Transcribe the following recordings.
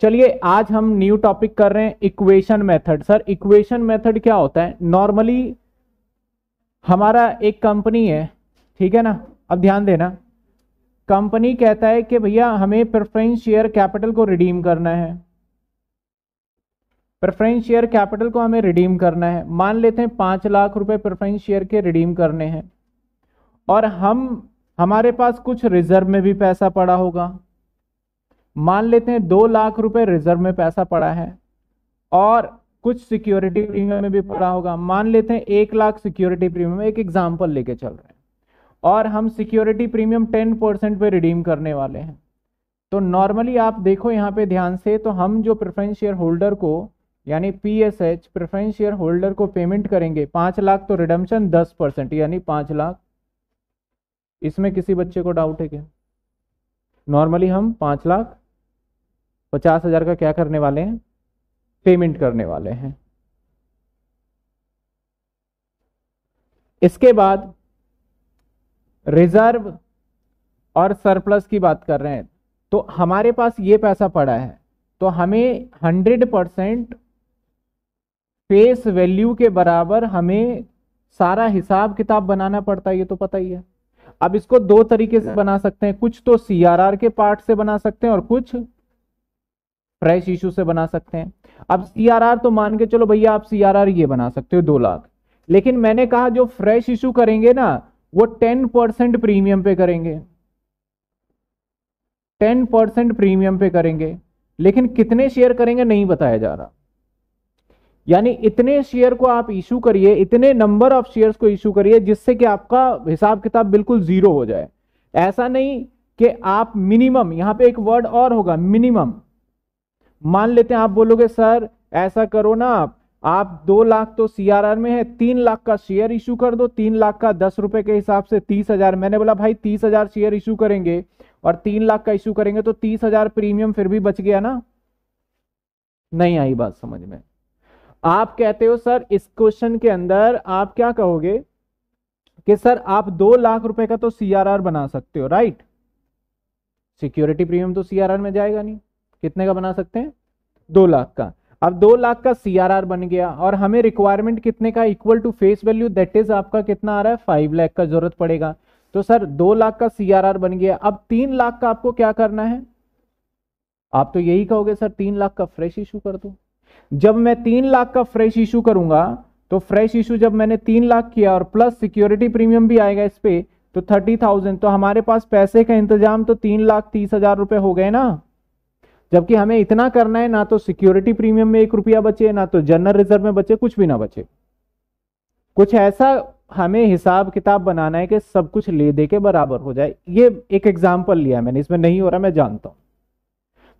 चलिए आज हम न्यू टॉपिक कर रहे हैं equation method sir equation method क्या होता है नॉर्मली हमारा एक कंपनी है ठीक है ना अब ध्यान देना कंपनी कहता है कि भैया हमें प्रेफरेंस शेयर कैपिटल को रिडीम करना है प्रेफरेंस शेयर कैपिटल को हमें रिडीम करना है मान लेते हैं पांच लाख रुपए प्रेफरेंस शेयर के रिडीम करने हैं और हम हमारे पास कुछ रिजर्व में भी पैसा पड़ा होगा मान लेते हैं दो लाख रुपए रिजर्व में पैसा पड़ा है और कुछ सिक्योरिटी प्रीमियम में भी पड़ा होगा मान लेते हैं एक लाख सिक्योरिटी प्रीमियम एक एग्जाम्पल लेके चल रहे हैं और हम सिक्योरिटी प्रीमियम टेन परसेंट पर रिडीम करने वाले हैं तो नॉर्मली आप देखो यहाँ पे ध्यान से तो हम जो प्रेफरेंस शेयर होल्डर को यानी P S H preference shareholder को पेमेंट करेंगे पांच लाख तो रिडम्शन दस परसेंट यानी पांच लाख इसमें किसी बच्चे को डाउट है क्या नॉर्मली हम पांच लाख पचास हजार का क्या करने वाले हैं पेमेंट करने वाले हैं इसके बाद रिजर्व और सरप्लस की बात कर रहे हैं तो हमारे पास ये पैसा पड़ा है तो हमें हंड्रेड परसेंट फेस वैल्यू के बराबर हमें सारा हिसाब किताब बनाना पड़ता है ये तो पता ही है अब इसको दो तरीके से बना सकते हैं कुछ तो सीआरआर के पार्ट से बना सकते हैं और कुछ फ्रेश इशू से बना सकते हैं अब सीआरआर तो मान के चलो भैया आप सीआरआर ये बना सकते हो दो लाख लेकिन मैंने कहा जो फ्रेश इशू करेंगे ना वो टेन परसेंट प्रीमियम पे करेंगे टेन परसेंट प्रीमियम पे करेंगे लेकिन कितने शेयर करेंगे नहीं बताया जा रहा यानी इतने शेयर को आप इशू करिए इतने नंबर ऑफ शेयर को इशू करिए जिससे कि आपका हिसाब किताब बिल्कुल जीरो हो जाए ऐसा नहीं कि आप मिनिमम यहां पे एक वर्ड और होगा मिनिमम मान लेते हैं आप बोलोगे सर ऐसा करो ना आप आप दो लाख तो सीआरआर में है तीन लाख का शेयर इशू कर दो तीन लाख का दस रुपए के हिसाब से तीस हजार मैंने बोला भाई तीस हजार शेयर इशू करेंगे और तीन लाख का इशू करेंगे तो तीस हजार प्रीमियम फिर भी बच गया ना नहीं आई बात समझ में आप कहते हो सर इस क्वेश्चन के अंदर आप क्या कहोगे कि सर आप दो लाख रुपए का तो सीआरआर बना सकते हो राइट सिक्योरिटी प्रीमियम तो सीआरआर में जाएगा नहीं कितने का बना सकते हैं दो लाख का अब दो लाख का सी बन गया और हमें रिक्वायरमेंट कितने का equal to face value that is आपका कितना आ रहा है फाइव लाख का जरूरत पड़ेगा तो सर दो लाख का सी बन गया अब तीन लाख का आपको क्या करना है आप तो यही कहोगे सर तीन लाख का फ्रेश इशू कर दो जब मैं तीन लाख का फ्रेश इशू करूंगा तो फ्रेश इशू जब मैंने तीन लाख किया और प्लस सिक्योरिटी प्रीमियम भी आएगा इस पे तो थर्टी थाउजेंड तो हमारे पास पैसे का इंतजाम तो तीन लाख तीस हजार रुपए हो गए ना जबकि हमें इतना करना है ना तो सिक्योरिटी प्रीमियम में एक रुपया बचे ना तो जनरल रिजर्व में बचे कुछ भी ना बचे कुछ ऐसा हमें हिसाब किताब बनाना है कि सब कुछ ले दे के बराबर हो जाए ये एक एग्जाम्पल लिया मैंने इसमें नहीं हो रहा मैं जानता हूं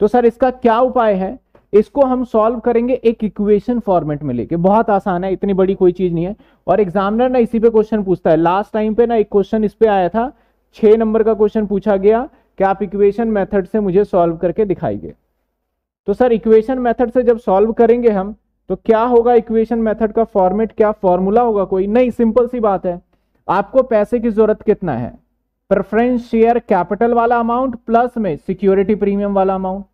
तो सर इसका क्या उपाय है इसको हम सॉल्व करेंगे एक इक्वेशन फॉर्मेट में लेके बहुत आसान है इतनी बड़ी कोई चीज नहीं है और एग्जामिनर ना इसी पे क्वेश्चन पूछता है लास्ट टाइम पे ना एक क्वेश्चन इस पे आया था छह नंबर का क्वेश्चन पूछा गया कि आप इक्वेशन मेथड से मुझे सॉल्व करके दिखाइए तो सर इक्वेशन मेथड से जब सॉल्व करेंगे हम तो क्या होगा इक्वेशन मेथड का फॉर्मेट क्या फॉर्मूला होगा कोई नहीं सिंपल सी बात है आपको पैसे की जरूरत कितना है प्रेफरेंस शेयर कैपिटल वाला अमाउंट प्लस में सिक्योरिटी प्रीमियम वाला अमाउंट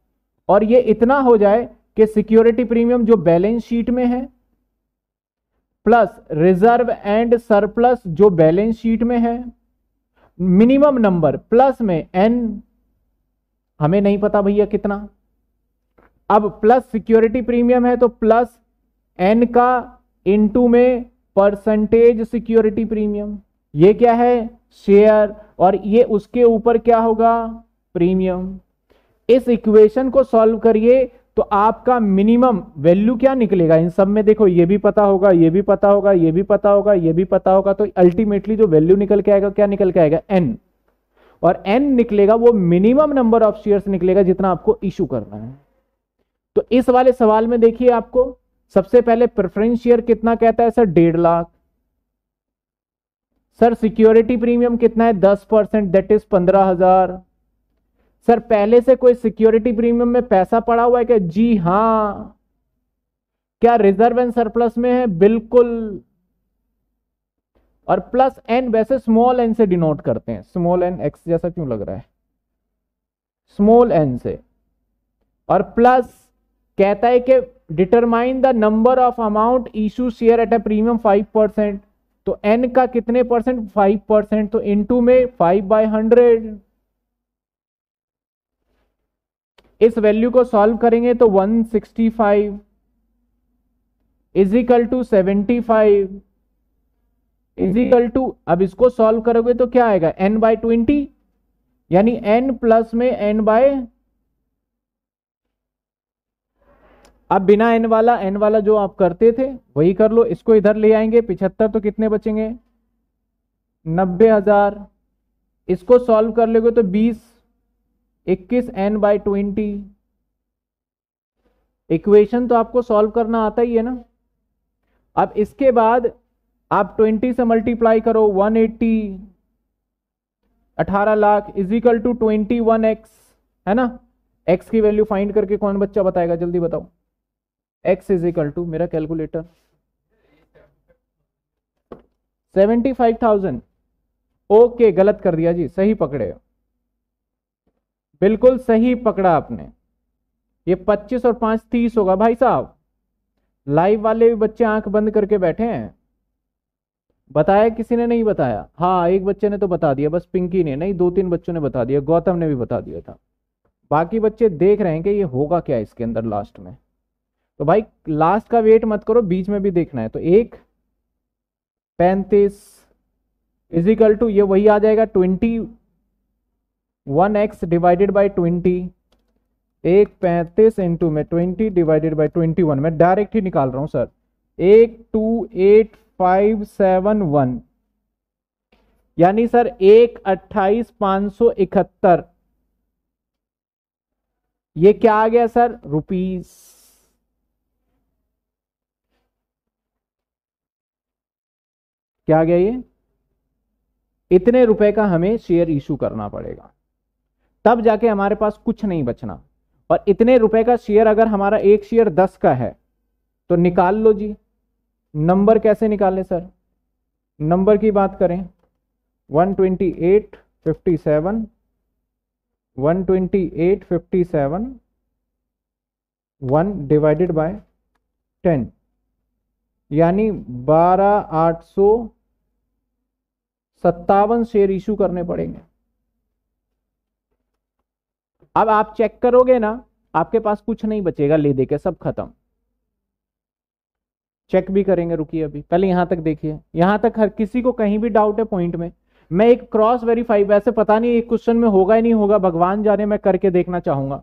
और ये इतना हो जाए कि सिक्योरिटी प्रीमियम जो बैलेंस शीट में है प्लस रिजर्व एंड सरप्लस जो बैलेंस शीट में है मिनिमम नंबर प्लस में एन हमें नहीं पता भैया कितना अब प्लस सिक्योरिटी प्रीमियम है तो प्लस एन का इनटू में परसेंटेज सिक्योरिटी प्रीमियम ये क्या है शेयर और ये उसके ऊपर क्या होगा प्रीमियम इस इक्वेशन को सॉल्व करिए तो आपका मिनिमम वैल्यू क्या निकलेगा इन सब में देखो ये भी पता होगा ये भी पता होगा ये भी पता होगा ये भी पता होगा तो अल्टीमेटली जो वैल्यू निकल के आएगा क्या निकल के आएगा एन और एन निकलेगा वो मिनिमम नंबर ऑफ शेयर्स निकलेगा जितना आपको इशू करना है तो इस वाले सवाल में देखिए आपको सबसे पहले प्रेफरेंस शेयर कितना कहता है सर डेढ़ लाख सर सिक्योरिटी प्रीमियम कितना है दस परसेंट दैट इज पंद्रह हजार सर पहले से कोई सिक्योरिटी प्रीमियम में पैसा पड़ा हुआ है क्या जी हां क्या रिजर्व एंड सरप्लस में है बिल्कुल और प्लस एन वैसे स्मॉल एन से डिनोट करते हैं स्मॉल एन एक्स जैसा क्यों लग रहा है स्मॉल एन से और प्लस कहता है कि determine the number of amount issue share at a premium five percent तो एन का कितने परसेंट फाइव परसेंट तो इनटू में फाइव बाय हंड्रेड इस वैल्यू को सॉल्व करेंगे तो 165 sixty five equal to seventy five equal to अब इसको सॉल्व करोगे तो क्या आएगा एन बाय ट्वेंटी यानी एन प्लस में एन बाय अब बिना एन वाला एन वाला जो आप करते थे वही कर लो इसको इधर ले आएंगे पिछहत्तर तो कितने बचेंगे नब्बे हजार इसको सॉल्व कर लोगे तो बीस इक्कीस एन बाई ट्वेंटी इक्वेशन तो आपको सॉल्व करना आता ही है ना अब इसके बाद आप 20 से मल्टीप्लाई करो 180 अठारह lakh equal to twenty one X है ना एक्स की वैल्यू फाइंड करके कौन बच्चा बताएगा जल्दी बताओ एक्स इजिकल टू मेरा calculator seventy five thousand okay गलत कर दिया जी सही पकड़े बिल्कुल सही पकड़ा आपने ये 25 और 5 30 होगा भाई साहब लाइव वाले भी बच्चे आंख बंद करके बैठे हैं बताया किसी ने नहीं बताया हाँ एक बच्चे ने तो बता दिया बस पिंकी ने नहीं दो तीन बच्चों ने बता दिया गौतम ने भी बता दिया था बाकी बच्चे देख रहे हैं कि ये होगा क्या इसके अंदर लास्ट में तो भाई लास्ट का वेट मत करो बीच में भी देखना है तो एक पैंतीस इजिकल टू ये वही आ जाएगा twenty one X divided by twenty एक पैंतीस इंटू में twenty divided by twenty one मैं डायरेक्ट ही निकाल रहा हूं सर एक two eight five seven one यानी सर एक अट्ठाईस पांच सौ इकहत्तर ये क्या आ गया सर रुपीस क्या आ गया ये इतने रुपए का हमें शेयर इशू करना पड़ेगा तब जाके हमारे पास कुछ नहीं बचना और इतने रुपए का शेयर अगर हमारा एक शेयर दस का है तो निकाल लो जी नंबर कैसे निकालें सर नंबर की बात करें one twenty eight fifty seven one twenty eight fifty seven one divided by ten यानी बारह आठ सौ सत्तावन शेयर इशू करने पड़ेंगे अब आप चेक करोगे ना आपके पास कुछ नहीं बचेगा ले दे के सब खत्म चेक भी करेंगे रुकिए अभी पहले यहां तक देखिए यहां तक हर किसी को कहीं भी डाउट है पॉइंट में मैं एक क्रॉस वेरीफाई वैसे पता नहीं एक क्वेश्चन में होगा ही नहीं होगा भगवान जाने मैं करके देखना चाहूंगा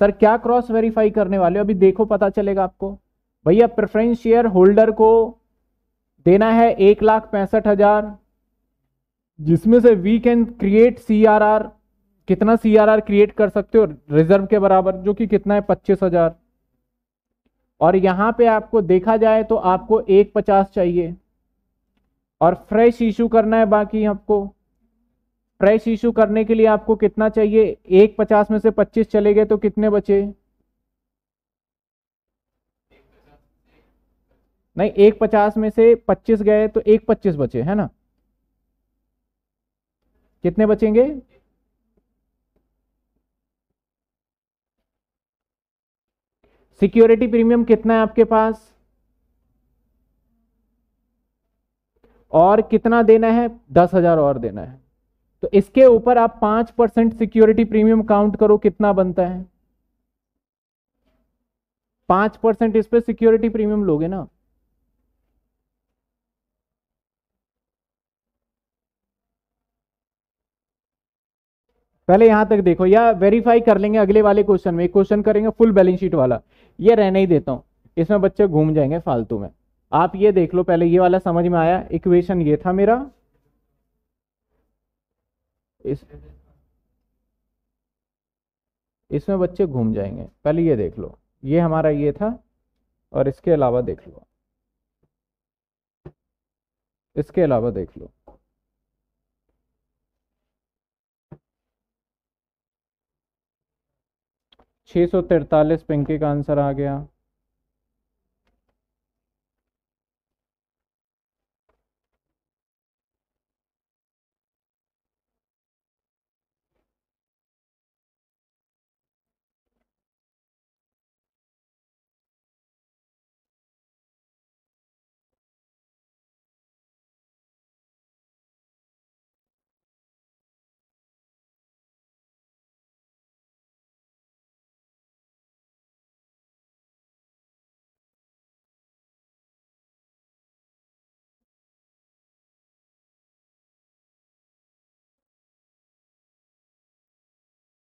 सर क्या क्रॉस वेरीफाई करने वाले अभी देखो पता चलेगा आपको भैया प्रेफरेंस शेयर होल्डर को देना है एक लाख पैंसठ हजार जिसमें से we can create C R R कितना आर क्रिएट कर सकते हो रिजर्व के बराबर जो कि कितना है पच्चीस हजार और यहां पे आपको देखा जाए तो आपको एक पचास चाहिए और फ्रेश इशू करना है बाकी आपको फ्रेश इशू करने के लिए आपको कितना चाहिए एक पचास में से पच्चीस चले गए तो कितने बचे नहीं एक पचास में से पच्चीस गए तो एक पच्चीस बचे है ना कितने बचेंगे सिक्योरिटी प्रीमियम कितना है आपके पास और कितना देना है दस हजार और देना है तो इसके ऊपर आप पांच परसेंट सिक्योरिटी प्रीमियम काउंट करो कितना बनता है पांच परसेंट इस पर सिक्योरिटी प्रीमियम लोगे ना पहले यहां तक देखो या वेरीफाई कर लेंगे अगले वाले क्वेश्चन में क्वेश्चन करेंगे फुल बैलेंस शीट वाला ये रहने ही देता हूं इसमें बच्चे घूम जाएंगे फालतू में आप ये देख लो पहले ये वाला समझ में आया इक्वेशन ये था मेरा इस इसमें बच्चे घूम जाएंगे पहले ये देख लो ये हमारा ये था और इसके अलावा देख लो इसके अलावा देख लो छः सौ तिरतालीस पिंकी का आंसर आ गया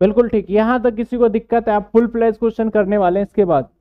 बिल्कुल ठीक यहां तक किसी को दिक्कत है आप फुल प्लेस क्वेश्चन करने वाले हैं इसके बाद